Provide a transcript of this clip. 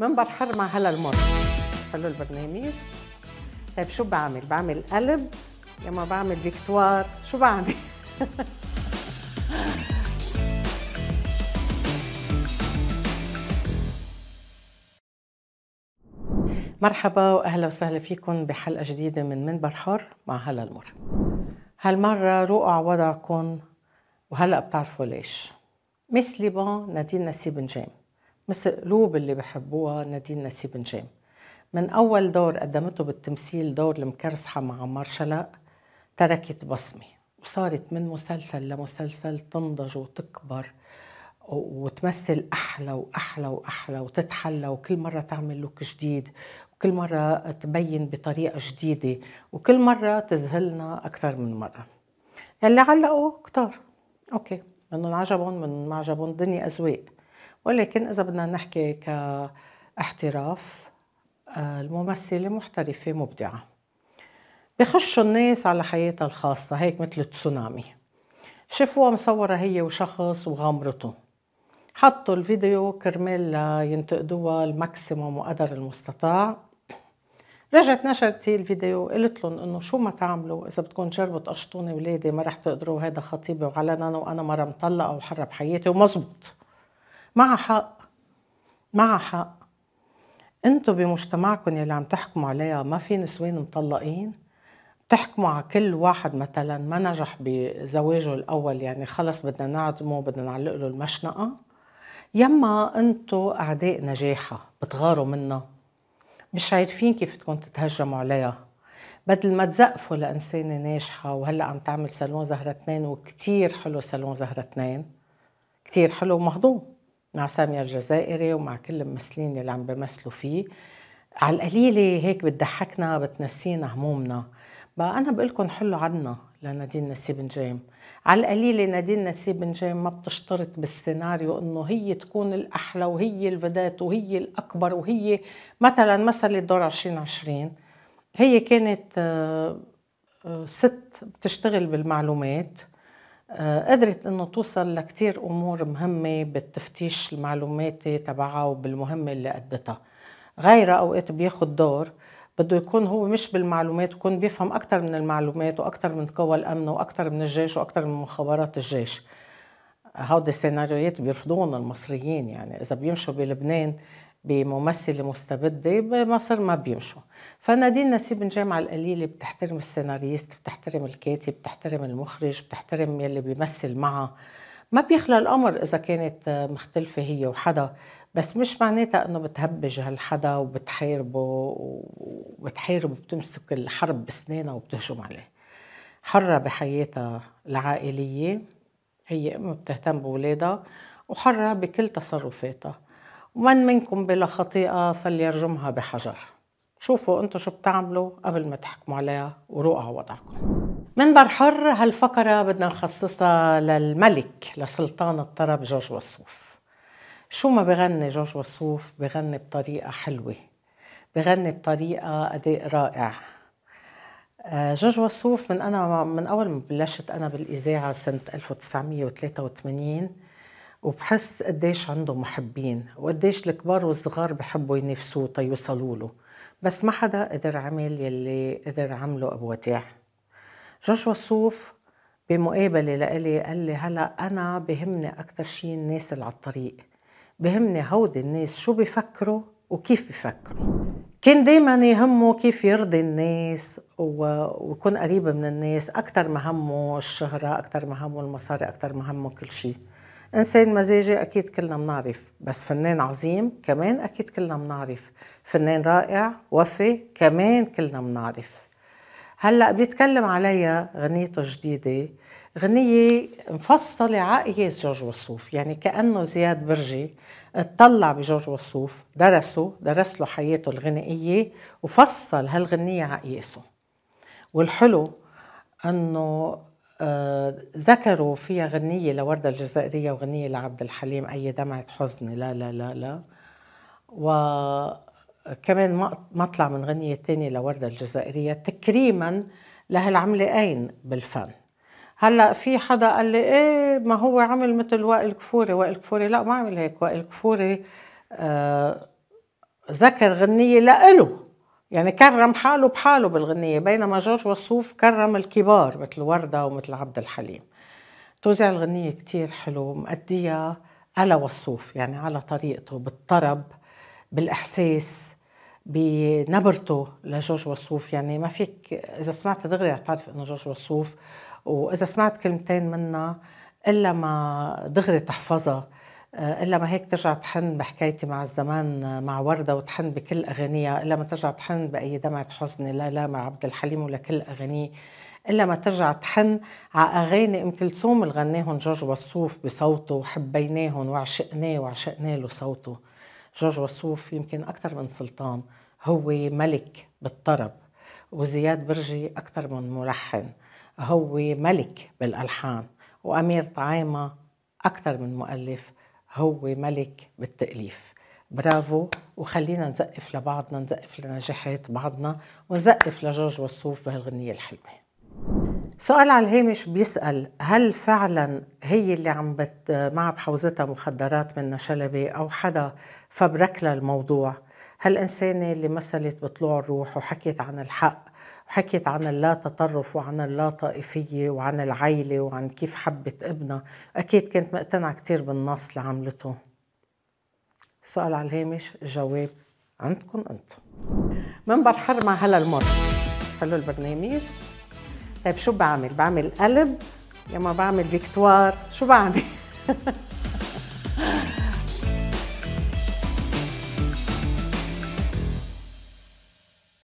منبر مع هلا المر حلو البرنامج طيب شو بعمل؟ بعمل قلب يا ما بعمل فيكتوار شو بعمل؟ مرحبا واهلا وسهلا فيكم بحلقه جديده من منبر حر مع هلا المر هالمره روقوا وضعكم وهلا بتعرفوا ليش مثلي بون نادين نسيب نجام مثل قلوب اللي بحبوها نادين نسيب نجام من أول دور قدمته بالتمثيل دور المكرسحة مع عمار شلق تركت بصمة وصارت من مسلسل لمسلسل تنضج وتكبر وتمثل أحلى وأحلى وأحلى وتتحلى وكل مرة تعمل لوك جديد وكل مرة تبين بطريقة جديدة وكل مرة تذهلنا أكثر من مرة يلي علقوا كتار أوكي منهم عجبهم من ما عجبهم الدنيا أزواق ولكن إذا بدنا نحكي كاحتراف آه، الممثلة محترفة مبدعة بخشوا الناس على حياتها الخاصة هيك مثل التسونامي شافوها مصورة هي وشخص وغمرته حطوا الفيديو كرمال ينتقدوها الماكسيموم وقدر المستطاع رجعت نشرت الفيديو قلت لهم انه شو ما تعملوا اذا بدكم تجربوا تقشطوني ولادي ما رح تقدروا هذا خطيبي وعلنا وانا مره مطلقه وحرب حياتي ومزبوط مع حق مع حق انتو بمجتمعكم يلي عم تحكموا عليها ما في نسوان مطلقين بتحكموا على كل واحد مثلا ما نجح بزواجه الاول يعني خلص بدنا نعدمه بدنا نعلق له المشنقه يما انتو اعداء نجاحها بتغاروا منها مش عارفين كيف بدكم تتهجموا عليها بدل ما تزقفوا لانسانه ناجحه وهلا عم تعمل سالون زهره اثنين وكتير حلو سالون زهره اثنين كتير حلو ومهضوم مع سامية الجزائري ومع كل الممثلين اللي عم بيمثلوا فيه على القليلة هيك بتضحكنا بتنسينا همومنا بقى أنا بقول لكم حلوا عنا لنادين نسيب نجام على القليلة نادين نسيب نجام ما بتشترط بالسيناريو إنه هي تكون الأحلى وهي الفدات وهي الأكبر وهي مثلا مثل دور عشرين هي كانت آه، آه، ست بتشتغل بالمعلومات آه، قدرت انه توصل لكتير امور مهمه بالتفتيش المعلوماتي تبعها وبالمهمه اللي قدتها غيرها اوقات بياخد دور بده يكون هو مش بالمعلومات يكون بيفهم اكثر من المعلومات واكثر من قوى الامن واكثر من الجيش واكثر من مخابرات الجيش هودي السيناريوهات بيرفضوهم المصريين يعني اذا بيمشوا بلبنان بممثله مستبده بمصر ما بيمشوا فنادين نسيب الجامعه القليله بتحترم السيناريست بتحترم الكاتب بتحترم المخرج بتحترم يلي بيمثل معها ما بيخلى الامر اذا كانت مختلفه هي وحدا بس مش معناتها انه بتهبج هالحدا وبتحاربه وبتحاربه وبتمسك الحرب بسنانها وبتهجم عليه حرة بحياتها العائلية هي أم بتهتم بولادها وحرة بكل تصرفاتها ومن منكم بلا خطيئة فليرجمها بحجر شوفوا انتو شو بتعملوا قبل ما تحكموا عليها وروقوا على وضعكم منبر حر هالفقرة بدنا نخصصها للملك لسلطان الطرب جورج وصوف شو ما بغني جورج وصوف بغني بطريقة حلوة بغني بطريقة أداء رائع آه، جورج وصوف من أنا من أول ما بلشت أنا بالإذاعة سنة 1983 وبحس قديش عنده محبين وقديش الكبار والصغار بحبوا ينافسوه تيوصلوا له بس ما حدا قدر عمل يلي قدر عمله أبو وديع جورج وصوف بمقابلة لإلي قال لي هلا أنا بهمني أكثر شيء الناس اللي على الطريق بهمني هودي الناس شو بفكروا وكيف بفكروا كان دايما يهمه كيف يرضي الناس ويكون قريب من الناس أكثر ما همه الشهرة أكثر ما همه المصاري أكثر ما همه كل شيء انسان مزاجي اكيد كلنا بنعرف بس فنان عظيم كمان اكيد كلنا بنعرف فنان رائع وفي كمان كلنا بنعرف هلا بيتكلم عليها غنيته الجديده غنية مفصلة على جورج وصوف يعني كأنه زياد برجي اطلع بجورج وصوف درسه درس له حياته الغنائية وفصل هالغنية على والحلو أنه آه، ذكروا فيها غنية لوردة الجزائرية وغنية لعبد الحليم أي دمعة حزن لا لا لا لا وكمان مطلع من غنية تانية لوردة الجزائرية تكريما أين بالفن هلا في حدا قال لي ايه ما هو عمل مثل وائل كفوري وائل كفوري لا ما عمل هيك وائل كفوري آه ذكر غنية لإله يعني كرم حاله بحاله بالغنية بينما جورج وصوف كرم الكبار مثل وردة ومثل عبد الحليم توزيع الغنية كتير حلو مأدية على وصوف يعني على طريقته بالطرب بالإحساس بنبرته لجورج وصوف يعني ما فيك إذا سمعت دغري تعرف إنه جورج وصوف وإذا سمعت كلمتين منها إلا ما دغري تحفظها آه، الا ما هيك ترجع تحن بحكايتي مع الزمان آه، مع ورده وتحن بكل اغانيها الا ما ترجع تحن باي دمعه حزن لا لا مع عبد الحليم ولا كل اغانيه الا ما ترجع تحن على اغاني ام كلثوم اللي غناهم جورج وصوف بصوته وحبيناهم وعشقناه وعشقنا له صوته جورج وصوف يمكن اكثر من سلطان هو ملك بالطرب وزياد برجي اكثر من ملحن هو ملك بالالحان وامير طعيمه اكثر من مؤلف هو ملك بالتأليف برافو وخلينا نزقف لبعضنا نزقف لنجاحات بعضنا ونزقف لجورج وصوف بهالغنية الحلوة سؤال على الهامش بيسأل هل فعلا هي اللي عم بت مع بحوزتها مخدرات من شلبي أو حدا فبرك الموضوع الموضوع هالإنسانة اللي مثلت بطلوع الروح وحكيت عن الحق وحكيت عن اللا تطرف وعن اللا طائفية وعن العيلة وعن كيف حبت ابنها أكيد كانت مقتنعة كتير بالنص اللي عملته سؤال على الهامش جواب عندكم انتم منبر مع هلا المر حلو البرنامج طيب شو بعمل؟ بعمل قلب يا ما بعمل فيكتوار شو بعمل؟